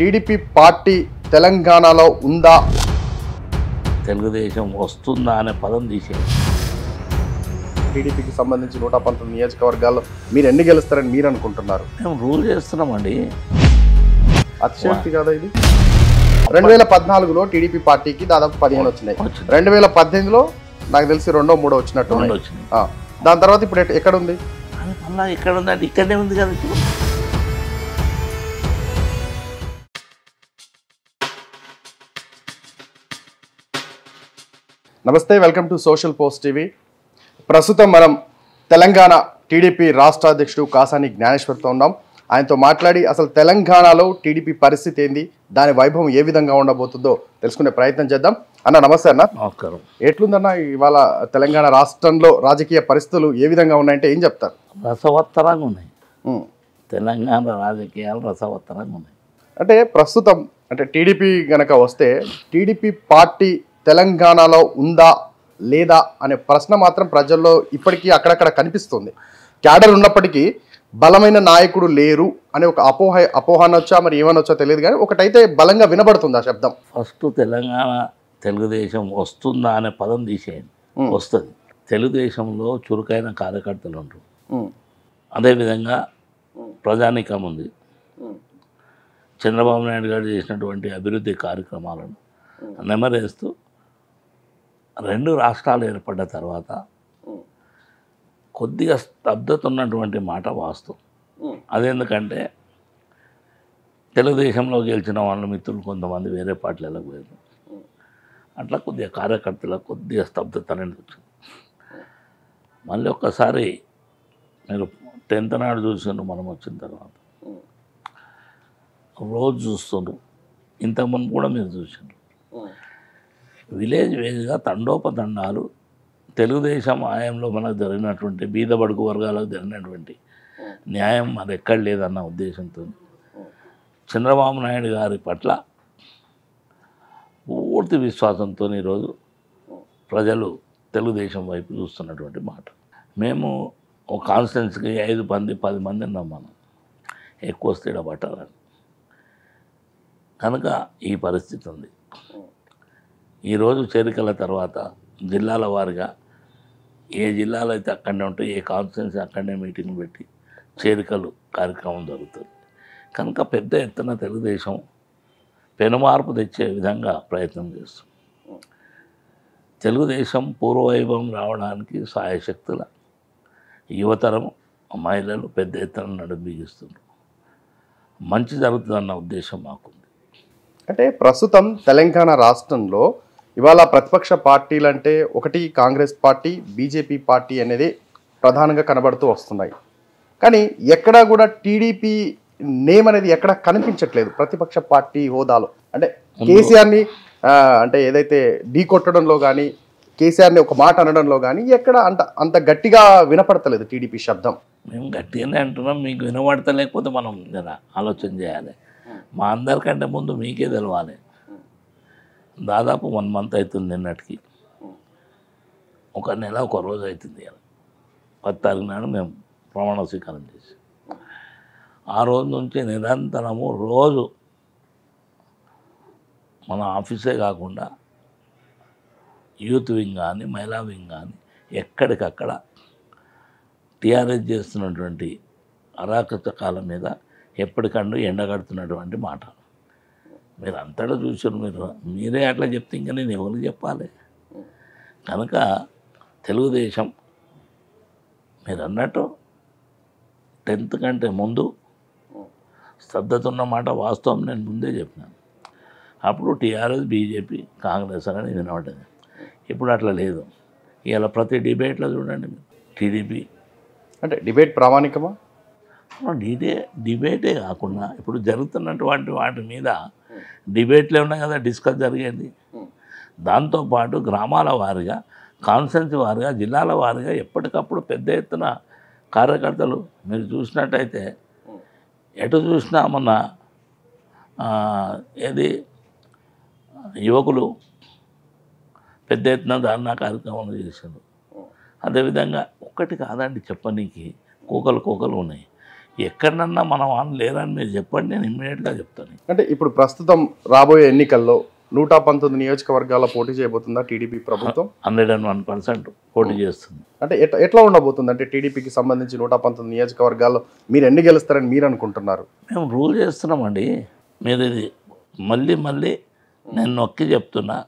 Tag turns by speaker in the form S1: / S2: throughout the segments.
S1: TDP party తెలంగాణలో ఉందా తెలుగుదేశం వస్తుందా అనే పదం తీసేది టీడీపీకి సంబంధించి నూట పంతొమ్మిది నియోజకవర్గాల్లో మీరు ఎన్ని గెలుస్తారని మీరు అనుకుంటున్నారు మేము రూల్ చేస్తున్నామండి అతిశక్తి కదా ఇది రెండు వేల పద్నాలుగులో టీడీపీ పార్టీకి దాదాపు పదిహేను వచ్చినాయి రెండు వేల పద్దెనిమిదిలో నాకు తెలిసి రెండో మూడో వచ్చినట్టు దాని తర్వాత ఇప్పుడు ఎక్కడ ఉంది
S2: ఇక్కడ ఉందండి ఇక్కడనే ఉంది కదా
S1: నమస్తే welcome to social post TV ప్రస్తుతం మనం తెలంగాణ టీడీపీ రాష్ట్ర అధ్యక్షుడు కాసాని జ్ఞానేశ్వర్తో ఉన్నాం ఆయనతో మాట్లాడి అసలు తెలంగాణలో టీడీపీ పరిస్థితి ఏంది దాని వైభవం ఏ విధంగా ఉండబోతుందో తెలుసుకునే ప్రయత్నం చేద్దాం అన్న నమస్తే అన్న నమస్కారం ఎట్లుందన్న ఇవాళ తెలంగాణ రాష్ట్రంలో రాజకీయ పరిస్థితులు ఏ విధంగా ఉన్నాయంటే ఏం చెప్తారు రసవత్తరంగా ఉన్నాయి తెలంగాణ రాజకీయాలు రసవత్తరంగా ఉన్నాయి అంటే ప్రస్తుతం అంటే టీడీపీ కనుక వస్తే టీడీపీ పార్టీ తెలంగాణలో ఉందా లేదా అనే ప్రశ్న మాత్రం ప్రజల్లో ఇప్పటికీ అక్కడక్కడ కనిపిస్తుంది క్యాడర్ ఉన్నప్పటికీ బలమైన నాయకుడు లేరు అనే ఒక అపోహ అపోహ అనొచ్చా మరి ఏమనొచ్చా తెలియదు కానీ ఒకటైతే బలంగా వినబడుతుంది ఆ శబ్దం ఫస్ట్ తెలంగాణ
S2: తెలుగుదేశం వస్తుందా అనే పదం తీసేయండి వస్తుంది తెలుగుదేశంలో చురుకైన కార్యకర్తలు ఉంటారు అదేవిధంగా ప్రజానికం ఉంది చంద్రబాబు నాయుడు గారు చేసినటువంటి అభివృద్ధి కార్యక్రమాలను నెమరేస్తూ రెండు రాష్ట్రాలు ఏర్పడ్డ తర్వాత కొద్దిగా స్తబ్దత ఉన్నటువంటి మాట వాస్తు అదెందుకంటే తెలుగుదేశంలో గెలిచిన వాళ్ళ మిత్రులు కొంతమంది వేరే పార్టీలకు పోయారు అట్లా కొద్దిగా కార్యకర్తల కొద్దిగా స్తబ్దత అనేది వచ్చింది మళ్ళీ ఒక్కసారి మీరు టెన్త్ నాడు చూసాను మనం వచ్చిన తర్వాత రోజు చూస్తుండ్రు ఇంతకుముందు కూడా మీరు చూసిండ్రు విలేజ్ వేజ్గా తండోపతండాలు తెలుగుదేశం ఆయంలో మనకు జరిగినటువంటి బీద బడుగు వర్గాలకు జరిగినటువంటి న్యాయం మరి ఎక్కడ లేదన్న ఉద్దేశంతో చంద్రబాబు నాయుడు గారి పట్ల పూర్తి విశ్వాసంతో ఈరోజు ప్రజలు తెలుగుదేశం వైపు చూస్తున్నటువంటి మాట మేము ఒక కాన్స్టెన్స్కి ఐదు మంది పది మంది నమ్మాను ఎక్కువ పట్టాలని కనుక ఈ పరిస్థితి ఉంది ఈరోజు చేరికల తర్వాత జిల్లాల వారిగా ఏ జిల్లాలో అయితే అక్కడనే ఉంటే ఏ కాన్ఫరెన్స్ అక్కడనే మీటింగ్ పెట్టి చేరికలు కార్యక్రమం జరుగుతుంది కనుక పెద్ద ఎత్తున తెలుగుదేశం పెనుమార్పు తెచ్చే విధంగా ప్రయత్నం చేస్తుంది తెలుగుదేశం పూర్వవైభవం రావడానికి సాయశక్తుల యువతరం మహిళలు పెద్ద ఎత్తున నడుంబిగిస్తున్నారు మంచి
S1: జరుగుతుందన్న ఉద్దేశం మాకుంది అంటే ప్రస్తుతం తెలంగాణ రాష్ట్రంలో ఇవాళ ప్రతిపక్ష పార్టీలు అంటే ఒకటి కాంగ్రెస్ పార్టీ బీజేపీ పార్టీ అనేది ప్రధానంగా కనబడుతూ వస్తున్నాయి కానీ ఎక్కడా కూడా టీడీపీ నేమ్ అనేది ఎక్కడ కనిపించట్లేదు ప్రతిపక్ష పార్టీ హోదాలో అంటే కేసీఆర్ని అంటే ఏదైతే ఢీ కొట్టడంలో కానీ కేసీఆర్ని ఒక మాట అనడంలో కానీ ఎక్కడ అంత అంత గట్టిగా వినపడతలేదు టీడీపీ శబ్దం
S2: మేము గట్టిగానే అంటున్నాం మీకు వినపడతలేకపోతే మనం ఆలోచన చేయాలి మా అందరికంటే ముందు మీకే తెలవాలి దాదాపు వన్ మంత్ అవుతుంది నిన్నటికి ఒక నెల ఒక రోజు అవుతుంది పది తారీఖు నాడు మేము ప్రమాణ స్వీకారం చేసి ఆ రోజు నుంచి నిరంతరము రోజు మన ఆఫీసే కాకుండా యూత్ వింగ్ కానీ మహిళా వింగ్ కానీ ఎక్కడికక్కడ టీఆర్ఎస్ చేస్తున్నటువంటి కాలం మీద ఎప్పటికండు ఎండగడుతున్నటువంటి మాట మీరు అంతటా చూసారు మీరు మీరే అట్లా చెప్తే ఇంకా నేను ఎవరు చెప్పాలి కనుక తెలుగుదేశం మీరు అన్నట్టు టెన్త్ కంటే ముందు శ్రద్ధతో ఉన్న మాట వాస్తవం నేను ముందే చెప్పినాను అప్పుడు టీఆర్ఎస్ బీజేపీ కాంగ్రెస్ అని వినబడ్డది ఇప్పుడు అట్లా లేదు ఇలా ప్రతి డిబేట్లో చూడండి టీడీపీ అంటే డిబేట్ ప్రామాణికమా డిబే డిబేటే కాకుండా ఇప్పుడు జరుగుతున్నటువంటి వాటి మీద డిబేట్లే ఉన్నాయి కదా డిస్కస్ జరిగేది దాంతోపాటు గ్రామాల వారిగా కాన్ఫరెన్స్ వారిగా జిల్లాల వారిగా ఎప్పటికప్పుడు పెద్ద ఎత్తున కార్యకర్తలు మీరు చూసినట్టయితే ఎటు చూసినా మొన్న ఏది యువకులు పెద్ద ఎత్తున ధారణ కార్యక్రమాలు చేశారు అదేవిధంగా ఒక్కటి కాదండి చెప్పనీకి కూకలు కూకలు ఉన్నాయి ఎక్కడన్నా మనం ఆన్ లేదని మీరు చెప్పండి నేను
S1: ఇమ్మీడియట్గా చెప్తాను అంటే ఇప్పుడు ప్రస్తుతం రాబోయే ఎన్నికల్లో నూట పంతొమ్మిది నియోజకవర్గాల పోటీ చేయబోతుందా టీడీపీ ప్రభుత్వం హండ్రెడ్ అండ్ వన్ పర్సెంట్ పోటీ చేస్తుంది అంటే ఎట్లా ఎట్లా ఉండబోతుంది అంటే టీడీపీకి సంబంధించి నూట పంతొమ్మిది నియోజకవర్గాల్లో మీరు ఎన్ని గెలుస్తారని మీరు అనుకుంటున్నారు మేము రూల్ చేస్తున్నామండి
S2: మీరు ఇది మళ్ళీ మళ్ళీ నేను నొక్కి చెప్తున్నా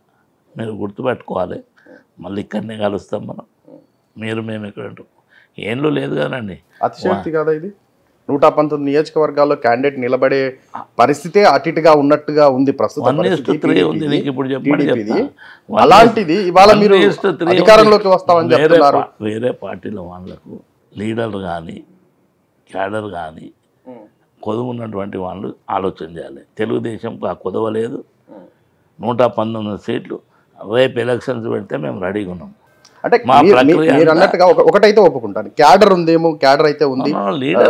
S2: మీరు గుర్తుపెట్టుకోవాలి మళ్ళీ ఇక్కడనే కలుస్తాం మనం మీరు మేము ఇక్కడ
S1: ఏంలో లేదు కానండి అతిశక్తి కదా ఇది నూట పంతొమ్మిది నియోజకవర్గాల్లో క్యాండిడేట్ నిలబడే పరిస్థితే అటిటుగా ఉన్నట్టుగా ఉంది ప్రస్తుతం అలాంటిది ఇవాళ మీరు అధికారంలోకి వస్తామని చెప్తున్నారు వేరే పార్టీల
S2: వాళ్ళకు లీడర్ కానీ క్యాడర్ కానీ కొదవున్నటువంటి వాళ్ళు ఆలోచన చేయాలి తెలుగుదేశం కొదవలేదు నూట పంతొమ్మిది సీట్లు రేపు ఎలక్షన్స్ పెడితే మేము రెడీగా ఉన్నాం అంటే మీరు అన్నట్టుగా
S1: ఒకటైతే ఒప్పుకుంటాను క్యాడర్ ఉందేమో క్యాడర్ అయితే ఉంది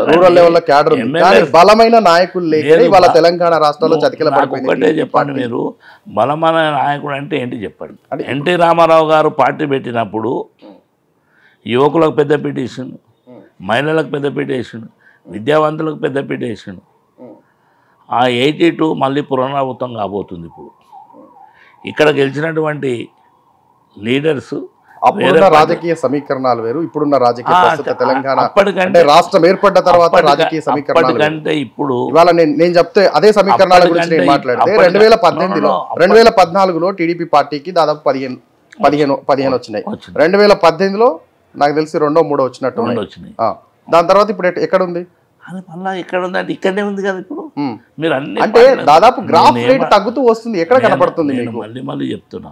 S1: రూరల్ లో క్యాడర్ ఉంది కానీ బలమైన నాయకులు లేదు వాళ్ళ తెలంగాణ రాష్ట్రంలో చతికిల
S2: చెప్పండి మీరు బలమైన నాయకుడు అంటే ఏంటి చెప్పండి ఎన్టీ రామారావు గారు పార్టీ పెట్టినప్పుడు యువకులకు పెద్ద పిటిషన్ మహిళలకు పెద్ద పిటిషన్ విద్యావంతులకు పెద్ద పిటిషన్ ఆ ఎయిటీ టూ మళ్ళీ పునరావృతం కాబోతుంది ఇప్పుడు ఇక్కడ గెలిచినటువంటి
S1: లీడర్సు అప్పుడున్న రాజకీయ సమీకరణాలు వేరు ఇప్పుడున్న రాజకీయ తెలంగాణ అంటే రాష్ట్రం ఏర్పడ్డ తర్వాత రాజకీయ సమీకరణాలు ఇప్పుడు ఇవాళ నేను నేను చెప్తే అదే సమీకరణాల గురించి నేను మాట్లాడితే రెండు వేల పద్దెనిమిదిలో రెండు వేల పద్నాలుగులో టీడీపీ పార్టీకి దాదాపు పదిహేను పదిహేను పదిహేను వచ్చినాయి రెండు వేల పద్దెనిమిదిలో నాకు తెలిసి రెండో మూడో వచ్చినట్టు దాని తర్వాత ఇప్పుడు ఎక్కడ ఉంది ఇక్కడనే ఉంది
S2: అంటే దాదాపు గ్రాఫ్ రేట్
S1: తగ్గుతూ వస్తుంది ఎక్కడ కనపడుతుంది
S2: మళ్ళీ మళ్ళీ చెప్తున్నా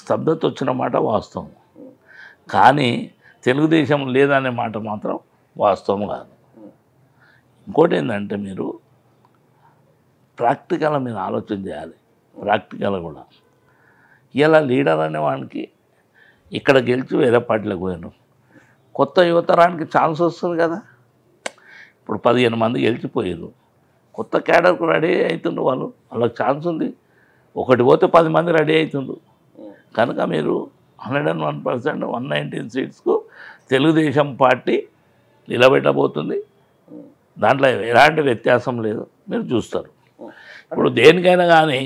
S2: స్తబ్దత వచ్చిన మాట వాస్తవం కానీ తెలుగుదేశం లేదనే మాట మాత్రం వాస్తవం కాదు ఇంకోటి ఏంటంటే మీరు ప్రాక్టికల్ మీద ఆలోచన చేయాలి ప్రాక్టికల్ కూడా ఇలా లీడర్ అనేవానికి ఇక్కడ గెలిచి వేరే పార్టీలకు పోయాను కొత్త యువతరానికి ఛాన్స్ వస్తుంది కదా ఇప్పుడు పదిహేను మంది గెలిచిపోయారు కొత్త క్యాడర్కు రెడీ అవుతుండ్రు వాళ్ళు వాళ్ళకి ఛాన్స్ ఉంది ఒకటి పోతే పది మంది రెడీ అవుతుండ్రు కనుక మీరు hundred and one percent one nineteen సీట్స్కు తెలుగుదేశం పార్టీ నిలబెట్టబోతుంది దాంట్లో ఎలాంటి వ్యత్యాసం లేదు మీరు చూస్తారు ఇప్పుడు దేనికైనా కానీ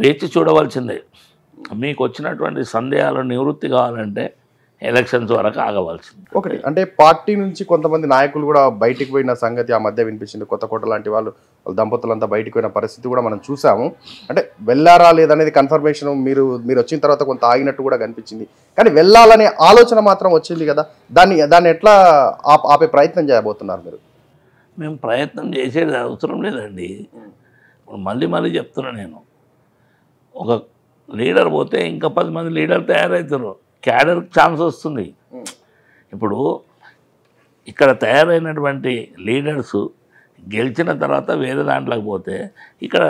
S2: వేచి చూడవలసిందే మీకు వచ్చినటువంటి సందేహాలు నివృత్తి కావాలంటే ఎలక్షన్స్ వరకు ఆగవలసింది
S1: ఒకటి అంటే పార్టీ నుంచి కొంతమంది నాయకులు కూడా బయటికి పోయిన సంగతి ఆ మధ్య వినిపించింది కొత్త కోట లాంటి వాళ్ళు వాళ్ళ దంపతులంతా బయటికి పోయిన పరిస్థితి కూడా మనం చూసాము అంటే వెళ్ళారా లేదనేది కన్ఫర్మేషన్ మీరు మీరు వచ్చిన తర్వాత కొంత ఆగినట్టు కూడా కనిపించింది కానీ వెళ్ళాలనే ఆలోచన మాత్రం వచ్చింది కదా దాన్ని దాన్ని ఎట్లా ఆపే ప్రయత్నం చేయబోతున్నారు మీరు
S2: మేము ప్రయత్నం చేసేది అవసరం లేదండి ఇప్పుడు మళ్ళీ మళ్ళీ చెప్తున్నా నేను ఒక లీడర్ పోతే ఇంకా పది మంది లీడర్ తయారవుతారు క్యాడర్ ఛాన్స్ వస్తుంది ఇప్పుడు ఇక్కడ తయారైనటువంటి లీడర్స్ గెలిచిన తర్వాత వేరే దాంట్లోకి పోతే ఇక్కడ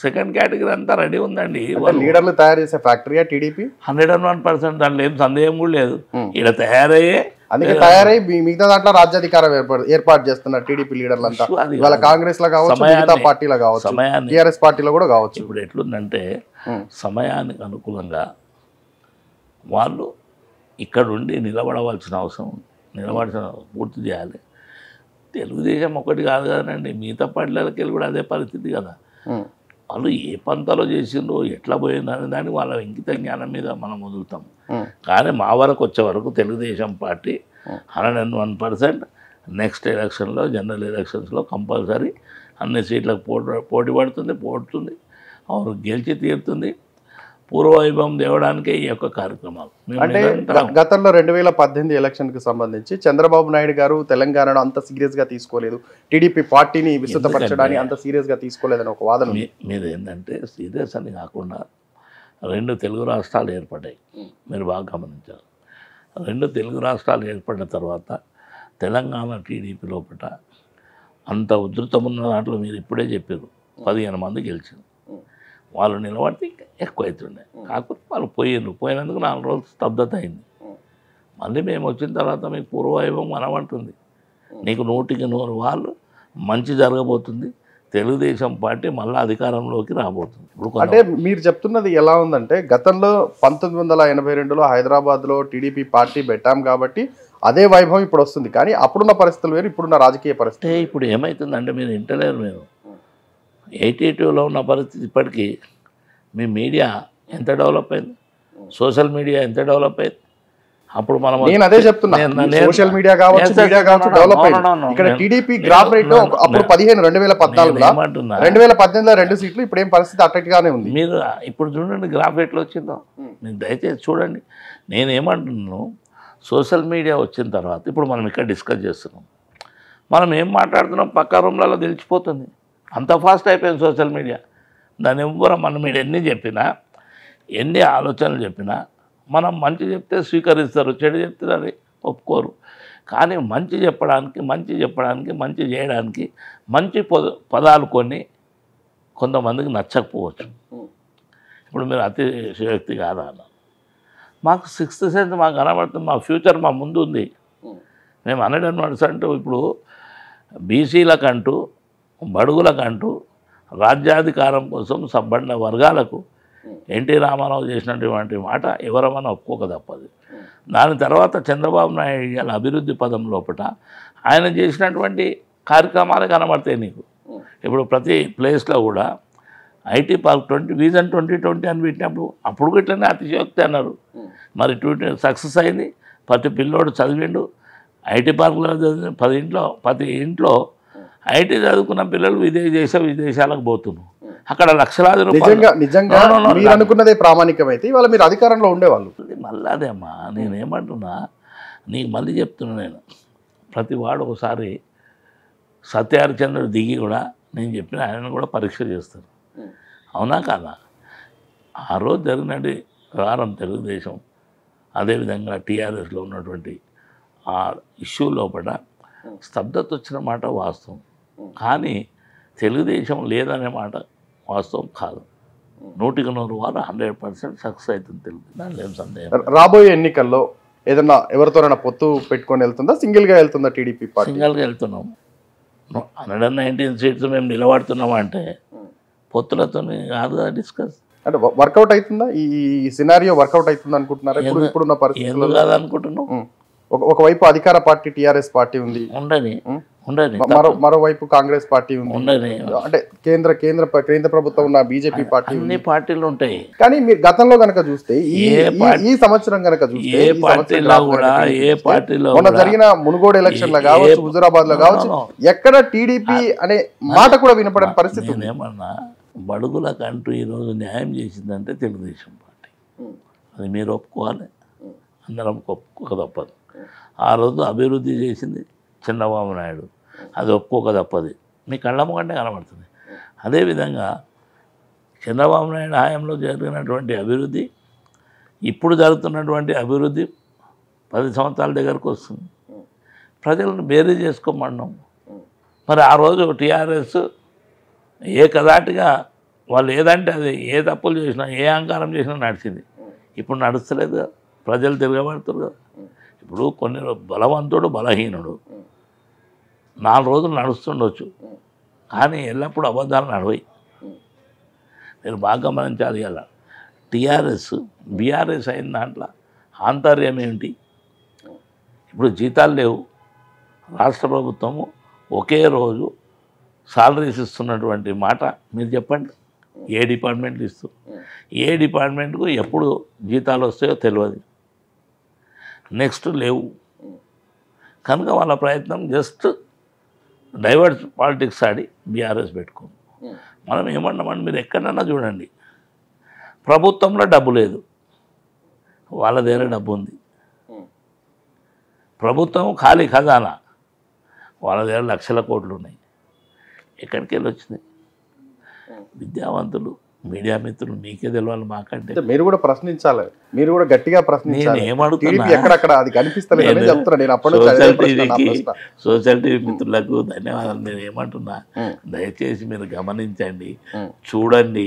S2: సెకండ్ కేటగిరీ అంతా రెడీ ఉందండి
S1: లీడర్లు తయారు చేసే factory TDP hundred and one percent దాంట్లో ఏం సందేహం కూడా లేదు ఇక్కడ తయారయ్యే అందుకే తయారై మిగతా దాంట్లో రాజ్యాధికారం ఏర్పాటు చేస్తున్నారు టీడీపీ లీడర్లంతా ఇవాళ కాంగ్రెస్ లో కావచ్చు పార్టీలో కావచ్చు టీఆర్ఎస్ పార్టీలో కూడా కావచ్చు ఇప్పుడు ఎట్లుందంటే
S2: సమయానికి అనుకూలంగా వాళ్ళు ఇక్కడ ఉండి నిలబడవలసిన అవసరం నిలబడాల్సిన పూర్తి చేయాలి తెలుగుదేశం ఒకటి కాదు కదండి మిగతా పార్టీలకి వెళ్ళి కూడా అదే పరిస్థితి కదా వాళ్ళు ఏ పంతలో చేసిండ్రో ఎట్లా పోయిందో అనే దానికి వాళ్ళ ఇంకిత జ్ఞానం మీద మనం వదులుతాం కానీ మా వరకు వచ్చే వరకు Telugu Desam party hundred and one percent next ఎలక్షన్లో జనరల్ ఎలక్షన్స్లో కంపల్సరీ అన్ని సీట్లకు పోటీ పోటీ పడుతుంది పోడుతుంది అవును గెలిచి తీరుతుంది పూర్వవైభవం దేవడానికి ఈ యొక్క కార్యక్రమాలు అంటే
S1: గతంలో రెండు వేల పద్దెనిమిది ఎలక్షన్కి సంబంధించి చంద్రబాబు నాయుడు గారు తెలంగాణను అంత సీరియస్గా తీసుకోలేదు టీడీపీ పార్టీని విస్తృతపరచడానికి అంత సీరియస్గా తీసుకోలేదని ఒక వాదన
S2: మీద ఏంటంటే
S1: సీరియస్ అని కాకుండా
S2: రెండు తెలుగు రాష్ట్రాలు ఏర్పడ్డాయి మీరు బాగా గమనించారు రెండు తెలుగు రాష్ట్రాలు ఏర్పడిన తర్వాత తెలంగాణ టీడీపీ లోపల అంత ఉధృతం ఉన్న దాంట్లో మీరు ఇప్పుడే చెప్పారు పదిహేను మంది గెలిచారు వాళ్ళు నిలబడితే ఎక్కువ అవుతుండే కాకపోతే వాళ్ళు పోయిండ్రు పోయినందుకు నాలుగు రోజులు స్తబ్దత అయింది మళ్ళీ మేము వచ్చిన తర్వాత మీకు పూర్వవైభవం మనమంటుంది నీకు నూటికి నూరు వాళ్ళు మంచి జరగబోతుంది తెలుగుదేశం పార్టీ మళ్ళీ అధికారంలోకి రాబోతుంది ఇప్పుడు అంటే
S1: మీరు చెప్తున్నది ఎలా ఉందంటే గతంలో పంతొమ్మిది వందల ఎనభై రెండులో హైదరాబాద్లో టీడీపీ పార్టీ పెట్టాం కాబట్టి అదే వైభవం ఇప్పుడు వస్తుంది కానీ అప్పుడున్న పరిస్థితులు వేరు ఇప్పుడున్న రాజకీయ పరిస్థితి ఇప్పుడు ఏమవుతుందంటే మీరు ఇంటలేరు మీరు
S2: ఎయిటీ టూలో ఉన్న పరిస్థితి ఇప్పటికీ మీ మీడియా ఎంత డెవలప్ అయింది సోషల్ మీడియా ఎంత డెవలప్ అయింది అప్పుడు మనం నేను అదే చెప్తున్నా సోషల్
S1: మీడియా కావచ్చు మీడియా కావచ్చు డెవలప్ అయింది ఇక్కడ టీడీపీ గ్రాఫ్ రేట్ అప్పుడు పదిహేను రెండు వేల పద్నాలుగులో రెండు వేల పద్దెనిమిదిలో రెండు సీట్లు ఇప్పుడు ఏం పరిస్థితి అట్రాక్ట్ గానే ఉంది మీరు ఇప్పుడు చూడండి గ్రాఫ్ రేట్లో వచ్చిందో మీరు hmm. దయచేసి చూడండి
S2: నేను ఏమంటున్నాను సోషల్ మీడియా వచ్చిన తర్వాత ఇప్పుడు మనం ఇక్కడ డిస్కస్ చేస్తున్నాం మనం ఏం మాట్లాడుతున్నాం పక్క రూమ్లలో తెలిసిపోతుంది అంత ఫాస్ట్ అయిపోయింది సోషల్ మీడియా దాని ఎవ్వరం మనం మీరు ఎన్ని చెప్పినా ఎన్ని ఆలోచనలు చెప్పినా మనం మంచి చెప్తే స్వీకరిస్తారు చెడు చెప్తే అది ఒప్పుకోరు కానీ మంచి చెప్పడానికి మంచి చెప్పడానికి మంచి చేయడానికి మంచి పద పదాలు కొన్ని కొంతమందికి నచ్చకపోవచ్చు ఇప్పుడు మీరు అతి శక్తి కాదా అన్న మాకు సిక్స్త్ సెన్స్ మాకు కనబడుతుంది మా ఫ్యూచర్ మా ముందు ఉంది మేము హండ్రెడ్ అండ్ ఇప్పుడు బీసీలకంటూ బడుగులకంటూ రాజ్యాధికారం కోసం సంబంధ వర్గాలకు hmm. ఎన్టీ రామారావు చేసినటువంటి మాట ఎవరమని ఒప్పుకోక తప్పదు దాని తర్వాత చంద్రబాబు నాయుడు గారి అభివృద్ధి పదం లోపల ఆయన చేసినటువంటి కార్యక్రమాలు కనబడతాయి నీకు hmm. ఇప్పుడు ప్రతి ప్లేస్లో కూడా IT park twenty vision twenty twenty అని పెట్టినప్పుడు అప్పుడు గిట్లనే అతిశయోక్తి అన్నారు hmm. మరి ట్వంటీ సక్సెస్ అయింది ప్రతి పిల్లోడు చదివిండు ఐటీ పార్కులో చదివి పది ఇంట్లో ప్రతి ఇంట్లో ఐటీ చదువుకున్న పిల్లలు విదేశ విదేశాలకు పోతున్నారు అక్కడ లక్షలాది
S1: అనుకున్నదే ప్రామాణికమైతే ఇవాళ మీరు అధికారంలో ఉండేవాళ్ళు మళ్ళీ అదేమ్మా నేనేమంటున్నా
S2: నీకు మళ్ళీ చెప్తున్నా నేను ప్రతి వాడు ఒకసారి సత్యహరిచంద్రుడు దిగి కూడా నేను చెప్పిన ఆయన కూడా పరీక్ష చేస్తాను అవునా కాదా ఆ రోజు జరిగినట్టు వారం తెలుగుదేశం అదేవిధంగా టీఆర్ఎస్లో ఉన్నటువంటి ఆ ఇష్యూ లోపల స్తబ్దత వచ్చిన మాట వాస్తవం కానీ తెలుగుదేశం లేదనే మాట వాస్తవం కాదు నూటికి నూరు
S1: వారు హండ్రెడ్ పర్సెంట్ సక్సెస్ అవుతుంది తెలుగు
S2: దాని లేదు సందేహం
S1: రాబోయే ఎన్నికల్లో ఏదన్నా ఎవరితోనైనా పొత్తు పెట్టుకొని వెళ్తుందా సింగిల్గా వెళ్తుందా టీడీపీ సింగిల్గా వెళ్తున్నాం హండ్రెడ్ అండ్
S2: నైన్టీన్ సీట్స్ మేము నిలబడుతున్నాం అంటే పొత్తులతో కాదు డిస్కస్
S1: అంటే వర్కౌట్ అవుతుందా ఈ సినారియో వర్కౌట్ అవుతుంది అనుకుంటున్నారా ఇప్పుడు ఇప్పుడున్న పరిస్థితి కాదనుకుంటున్నాం ఒకవైపు అధికార పార్టీ టీఆర్ఎస్ పార్టీ ఉంది ఉండని ఉండదు మరో మరోవైపు కాంగ్రెస్ పార్టీ ఉండదు అంటే కేంద్ర కేంద్ర కేంద్ర ప్రభుత్వం ఉన్న బీజేపీ పార్టీ అన్ని పార్టీలు ఉంటాయి కానీ మీరు గతంలో కనుక చూస్తే ఈ సంవత్సరం కనుక చూస్తే ఏ పార్టీలో కూడా ఏ పార్టీలో మొన్న జరిగిన మునుగోడు ఎలక్షన్ లో కావచ్చు హుజురాబాద్ లో కావచ్చు ఎక్కడ టీడీపీ అనే మాట కూడా వినపడిన పరిస్థితి ఏమన్నా
S2: బడుగుల అంటూ ఈరోజు న్యాయం చేసిందంటే తెలుగుదేశం పార్టీ అది మీరు ఒప్పుకోవాలి అందరం ఒప్పుకోక తప్పదు ఆ రోజు అభివృద్ధి చేసింది చిన్నబాబు నాయుడు అది ఒప్పుకోక తప్పది మీ కంటే కనబడుతుంది అదేవిధంగా చంద్రబాబు నాయుడు హాయంలో జరిగినటువంటి అభివృద్ధి ఇప్పుడు జరుగుతున్నటువంటి అభివృద్ధి పది సంవత్సరాల దగ్గరకు వస్తుంది ప్రజలను బేరీ చేసుకోమన్నాం మరి ఆ రోజు టీఆర్ఎస్ ఏ కదాటిగా వాళ్ళు ఏదంటే అది ఏ తప్పులు చేసినా ఏ అహంకారం చేసినా నడిచింది ఇప్పుడు నడుస్తలేదు ప్రజలు తిరగబడుతున్నారు ఇప్పుడు కొన్ని బలవంతుడు బలహీనుడు నాలుగు రోజులు నడుస్తుండొచ్చు కానీ ఎల్లప్పుడూ అబద్ధాలు నడవయి మీరు బాగా గమనించాలి కదా టీఆర్ఎస్ బీఆర్ఎస్ అయిన దాంట్లో ఆంతర్యం ఏమిటి ఇప్పుడు జీతాలు లేవు రాష్ట్ర ప్రభుత్వము ఒకే రోజు సాలరీస్ ఇస్తున్నటువంటి మాట మీరు చెప్పండి ఏ డిపార్ట్మెంట్లు ఇస్తూ ఏ డిపార్ట్మెంట్కు ఎప్పుడు జీతాలు వస్తాయో తెలియదు నెక్స్ట్ లేవు కనుక వాళ్ళ ప్రయత్నం జస్ట్ డైవర్స్ పాలిటిక్స్ ఆడి బీఆర్ఎస్ పెట్టుకో hmm. మనం ఏమన్నామండి మీరు ఎక్కడన్నా చూడండి ప్రభుత్వంలో డబ్బు లేదు వాళ్ళ దగ్గర డబ్బు ఉంది hmm. ప్రభుత్వం ఖాళీ ఖజానా వాళ్ళ దగ్గర లక్షల కోట్లు ఉన్నాయి ఎక్కడికి వెళ్ళి వచ్చినాయి hmm. విద్యావంతులు మీడియా మిత్రులు మీకే తెలవాలి
S1: మాకంటే మీరు కూడా ప్రశ్నించాలి మీరు కూడా గట్టిగా ప్రశ్నించాలి
S2: సోషల్ టీవీ మిత్రులకు ధన్యవాదాలు నేను ఏమంటున్నా దయచేసి మీరు గమనించండి చూడండి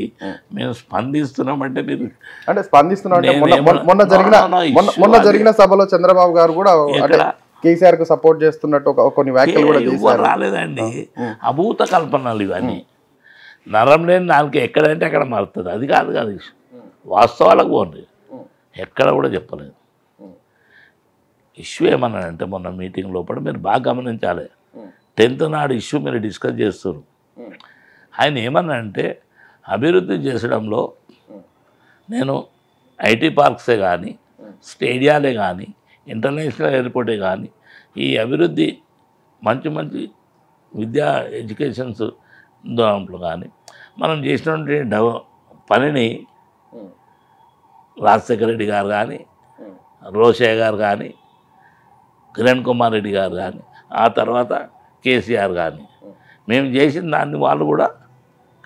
S2: మేము స్పందిస్తున్నామంటే
S1: మీరు అంటే స్పందిస్తున్నాం మొన్న జరిగిన మొన్న జరిగిన సభలో చంద్రబాబు గారు కూడా కేసీఆర్ కు సపోర్ట్ చేస్తున్నట్టు కొన్ని వ్యాఖ్యలు కూడా రాలేదండి అభూత
S2: కల్పనలు ఇవన్నీ నరం లేని నాలుగు ఎక్కడంటే అక్కడ మారుతుంది అది కాదు కాదు వాస్తవాలకు పోండి ఎక్కడ కూడా చెప్పలేదు ఇష్యూ ఏమన్నానంటే మొన్న మీటింగ్ లోపల మీరు బాగా గమనించాలి టెన్త్ నాడు ఇష్యూ మీరు డిస్కస్ చేస్తారు ఆయన అంటే అభివృద్ధి చేసడంలో నేను ఐటీ పార్క్సే కానీ స్టేడియాలే కానీ ఇంటర్నేషనల్ ఎయిర్పోర్టే కానీ ఈ అభివృద్ధి మంచి మంచి విద్యా ఎడ్యుకేషన్స్ దాంట్లో కానీ మనం చేసినటువంటి డవ పనిని రాజశేఖర రెడ్డి గారు కానీ రోషయ్య గారు కానీ కిరణ్ కుమార్ రెడ్డి గారు కానీ ఆ తర్వాత కేసీఆర్ కానీ మేము చేసిన దాన్ని వాళ్ళు కూడా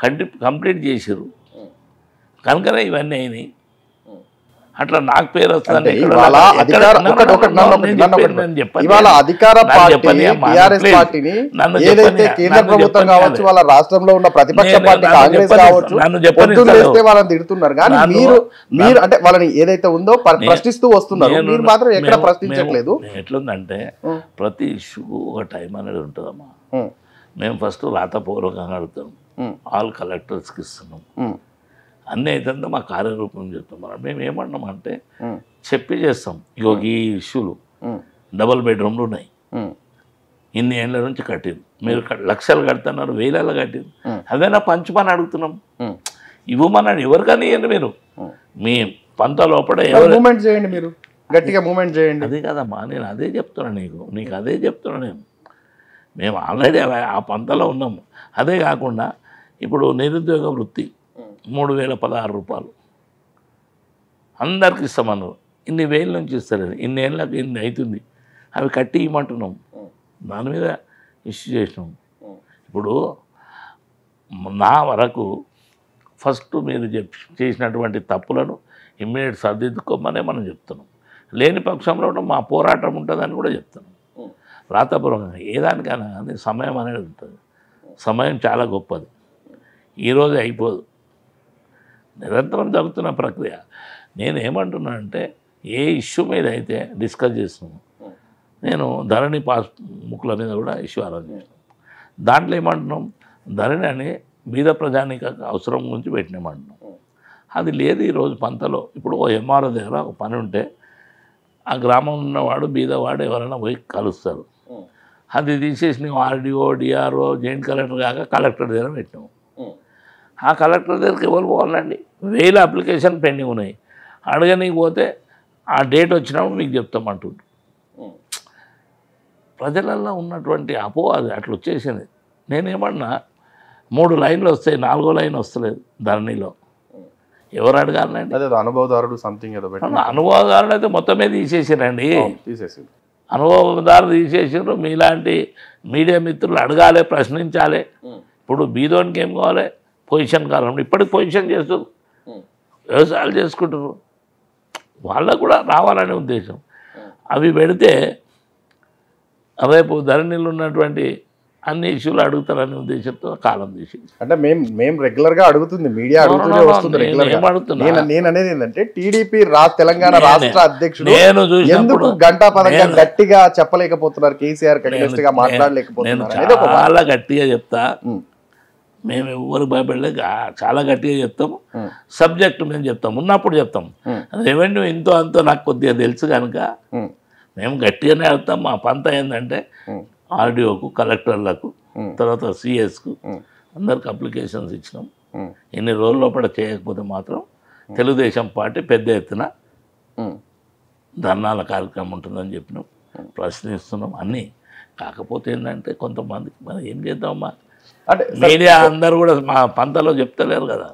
S2: కంటి కంప్లీట్ చేసారు కనుకనే ఇవన్నీ అయినాయి అట్లా నాకు పేరు వస్తుంది ఇవాళ అధికార పార్టీని ఏదైతే కేంద్ర ప్రభుత్వం
S1: కావచ్చు వాళ్ళ రాష్ట్రంలో ఉన్న ప్రతిపక్ష పార్టీ కాంగ్రెస్ కావచ్చు వాళ్ళని తిడుతున్నారు కానీ అంటే వాళ్ళని ఏదైతే ఉందో ప్రశ్నిస్తూ వస్తున్నారు మీరు మాత్రం ఎక్కడ ప్రశ్నించట్లేదు
S2: ఎట్లుందంటే ప్రతి ఇష్యూ ఒక టైం అనేది ఉంటుందమ్మా మేము ఫస్ట్ రాతపూర్వకంగా అడుగుతాం ఆల్ కలెక్టర్స్కి ఇస్తున్నాం అన్నీ అయితే మా కార్యరూపం చెప్తాం మేము ఏమన్నాం అంటే చెప్పి చేస్తాం యోగి ఇష్యూలు డబల్ బెడ్రూమ్లు ఉన్నాయి ఇన్ని ఏళ్ళ నుంచి కట్టింది మీరు లక్షలు కడుతున్నారు వేలలో కట్టింది అదేనా పంచు పని అడుగుతున్నాం ఇవ్వమన్నాడు ఎవరికని ఇవ్వండి మీరు మీ పంత లోపల మూమెంట్
S1: చేయండి మీరు గట్టిగా మూమెంట్ చేయండి అదే కదమ్మా నేను
S2: అదే చెప్తున్నాను నీకు నీకు అదే చెప్తున్నాను నేను మేము ఆల్రెడీ ఆ పంతలో ఉన్నాము అదే కాకుండా ఇప్పుడు నిరుద్యోగ వృత్తి మూడు వేల పదహారు రూపాయలు అందరికి ఇస్తామన్నారు ఇన్ని వేల నుంచి ఇస్తారు ఏళ్ళకి ఇన్ని అవుతుంది అవి కట్టి ఇవ్వమంటున్నాం దాని మీద ఇష్యూ చేసినాం ఇప్పుడు నా వరకు ఫస్ట్ మీరు చేసినటువంటి తప్పులను ఇమ్మీడియట్ సర్దిద్దుకోమనే మనం చెప్తున్నాం లేని పక్షంలో మా పోరాటం ఉంటుందని కూడా చెప్తున్నాం రాతపూర్వకంగా ఏదానికైనా సమయం అనేది ఉంటుంది సమయం చాలా గొప్పది ఈరోజు అయిపోదు నిరంతరం జరుగుతున్న ప్రక్రియ నేను ఏమంటున్నా అంటే ఏ ఇష్యూ మీద అయితే డిస్కస్ చేస్తున్నాను నేను ధరణి పాస్ ముక్కుల మీద కూడా ఇష్యూ అరేంజ్ చేసినాం దాంట్లో ఏమంటున్నాం ధరణి అని బీద ప్రజానికి అవసరం గురించి పెట్టినామంటున్నాం అది లేదు ఈరోజు పంతలో ఇప్పుడు ఓ ఎంఆర్ఓ దగ్గర ఒక పని ఉంటే ఆ గ్రామం ఉన్నవాడు బీదవాడు ఎవరైనా పోయి కలుస్తారు అది తీసేసి నువ్వు ఆర్డీఓ డిఆర్ఓ జాయింట్ కలెక్టర్ కాక కలెక్టర్ దగ్గర పెట్టినాము ఆ కలెక్టర్ దగ్గరికి ఎవరు పోవాలండి వేల అప్లికేషన్ పెండింగ్ ఉన్నాయి అడగని పోతే ఆ డేట్ వచ్చినప్పుడు మీకు చెప్తాం అంటుండ్రు ప్రజలల్లో ఉన్నటువంటి అపో అది అట్లా వచ్చేసింది నేనేమన్నా మూడు లైన్లు వస్తాయి నాలుగో లైన్ వస్తలేదు ధరణిలో ఎవరు అడగాలండి అదే అనుభవదారుడు సంథింగ్ ఏదో అనుభవదారుడు అయితే మొత్తమే తీసేసారండి తీసేసారు అనుభవదారు తీసేసారు మీలాంటి మీడియా మిత్రులు అడగాలి ప్రశ్నించాలి ఇప్పుడు బీదోనికి ఏం కావాలి పొజిషన్ కాలంలో ఇప్పటికి పొజిషన్ చేస్తారు వ్యవసాయాలు చేసుకుంటారు వాళ్ళకు కూడా రావాలనే ఉద్దేశం అవి పెడితే రేపు ధరణిలో ఉన్నటువంటి అన్ని ఇష్యూలు అడుగుతారనే ఉద్దేశంతో
S1: కాలం తీసింది అంటే మేము మేము రెగ్యులర్గా అడుగుతుంది మీడియా అడుగుతూనే నేను అనేది ఏంటంటే టీడీపీ రా తెలంగాణ రాష్ట్ర అధ్యక్షుడు ఎందుకు గంటా పదంగా గట్టిగా చెప్పలేకపోతున్నారు కేసీఆర్ గా మాట్లాడలేకపోతున్నారు చాలా
S2: గట్టిగా చెప్తా మేము ఎవరు భయపడలేక చాలా గట్టిగా చెప్తాము సబ్జెక్ట్ మేము చెప్తాం ఉన్నప్పుడు చెప్తాం రెవెన్యూ ఇంతో అంతో నాకు కొద్దిగా తెలుసు కనుక మేము గట్టిగానే వెళ్తాం మా పంత ఏంటంటే ఆర్డిఓకు కలెక్టర్లకు తర్వాత సిఎస్కు అందరికి అప్లికేషన్స్ ఇచ్చినాం ఎన్ని రోజుల లోపల చేయకపోతే మాత్రం తెలుగుదేశం పార్టీ పెద్ద ఎత్తున ధర్నాల కార్యక్రమం ఉంటుందని చెప్పినాం ప్రశ్నిస్తున్నాం అన్నీ కాకపోతే ఏంటంటే కొంతమంది మనం ఏం చేద్దామా
S1: అంటే మీడియా
S2: అందరూ కూడా మా పంతలో చెప్తలేరు కదా